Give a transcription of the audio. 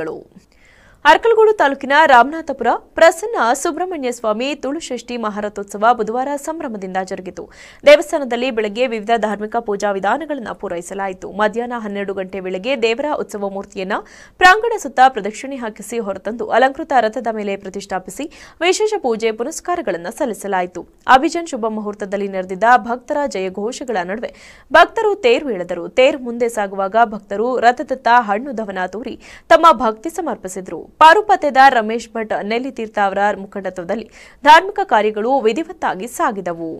ಗಳು ಅರ್ಕಲ್ಗೋಡು ತಾಲೂಕಿನ ರಾಮನಾಥಪುರ ಪ್ರಸನ್ನ ಸುಬ್ರಹ್ಮಣ್ಯ ಸ್ವಾಮಿ ತುಳುಷಷ್ಠಿ ಮಹಾರಥೋತ್ಸವ ಬುಧವಾರ ಸಂಭ್ರಮದಿಂದ ಜರುಗಿತು ದೇವಸ್ಥಾನದಲ್ಲಿ ಬೆಳಗ್ಗೆ ವಿವಿಧ ಧಾರ್ಮಿಕ ಪೂಜಾ ವಿಧಾನಗಳನ್ನು ಪೂರೈಸಲಾಯಿತು ಮಧ್ಯಾಹ್ನ ಹನ್ನೆರಡು ಗಂಟೆ ವೇಳೆಗೆ ದೇವರ ಉತ್ಸವ ಮೂರ್ತಿಯನ್ನು ಪ್ರಾಂಗಣ ಸುತ್ತ ಪ್ರದಕ್ಷಿಣೆ ಹಾಕಿಸಿ ಹೊರತಂದು ಅಲಂಕೃತ ರಥದ ಮೇಲೆ ಪ್ರತಿಷ್ಠಾಪಿಸಿ ವಿಶೇಷ ಪೂಜೆ ಪುನಸ್ಕಾರಗಳನ್ನು ಸಲ್ಲಿಸಲಾಯಿತು ಅಭಿಜನ್ ಶುಭ ಮುಹೂರ್ತದಲ್ಲಿ ನಡೆದಿದ್ದ ಭಕ್ತರ ಜಯಘೋಷಗಳ ನಡುವೆ ಭಕ್ತರು ತೇರು ಎಳೆದರು ತೇರು ಮುಂದೆ ಸಾಗುವಾಗ ಭಕ್ತರು ರಥದತ್ತ ಹಣ್ಣು ಧವನ ತೋರಿ ತಮ್ಮ ಭಕ್ತಿ ಸಮರ್ಪಿಸಿದರು ಪಾರುಪತ್ಯದ ರಮೇಶ್ ಭಟ್ ನೆಲ್ಲಿತೀರ್ಥ ಅವರ ಮುಖಂಡತ್ವದಲ್ಲಿ ಧಾರ್ಮಿಕ ಕಾರ್ಯಗಳು ವಿಧಿವತ್ತಾಗಿ ಸಾಗಿದವು